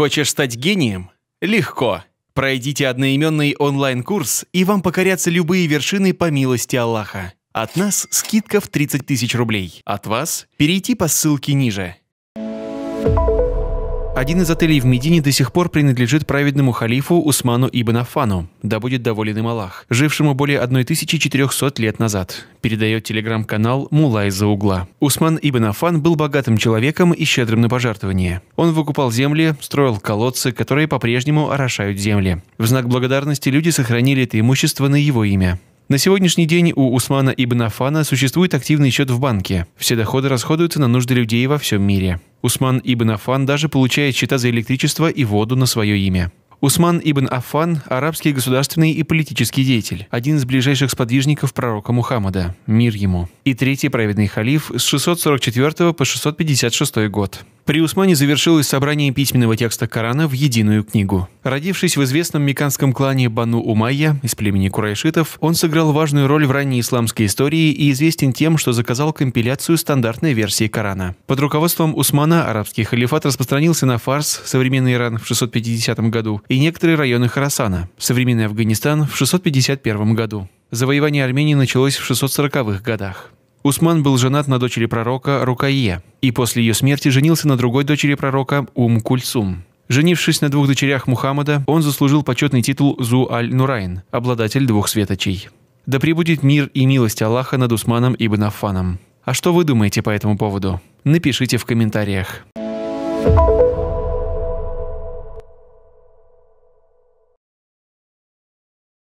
Хочешь стать гением? Легко. Пройдите одноименный онлайн-курс, и вам покорятся любые вершины по милости Аллаха. От нас скидка в 30 тысяч рублей. От вас перейти по ссылке ниже. Один из отелей в Медине до сих пор принадлежит праведному халифу Усману ибн Афану, да будет доволен им Аллах, жившему более 1400 лет назад, передает телеграм-канал «Мула из-за угла». Усман ибн Афан был богатым человеком и щедрым на пожертвования. Он выкупал земли, строил колодцы, которые по-прежнему орошают земли. В знак благодарности люди сохранили это имущество на его имя. На сегодняшний день у Усмана Ибн Афана существует активный счет в банке. Все доходы расходуются на нужды людей во всем мире. Усман Ибн Афан даже получает счета за электричество и воду на свое имя. Усман ибн Афан – арабский государственный и политический деятель, один из ближайших сподвижников пророка Мухаммада, мир ему, и третий праведный халиф с 644 по 656 год. При Усмане завершилось собрание письменного текста Корана в единую книгу. Родившись в известном меканском клане Бану Умайя из племени Курайшитов, он сыграл важную роль в ранней исламской истории и известен тем, что заказал компиляцию стандартной версии Корана. Под руководством Усмана арабский халифат распространился на Фарс, современный Иран в 650 году, и некоторые районы Харасана, современный Афганистан в 651 году. Завоевание Армении началось в 640-х годах. Усман был женат на дочери пророка Рукае и после ее смерти женился на другой дочери пророка Ум-Кульсум. Женившись на двух дочерях Мухаммада, он заслужил почетный титул Зу-Аль-Нурайн, обладатель двух светочей. Да пребудет мир и милость Аллаха над Усманом ибн Аффаном. А что вы думаете по этому поводу? Напишите в комментариях.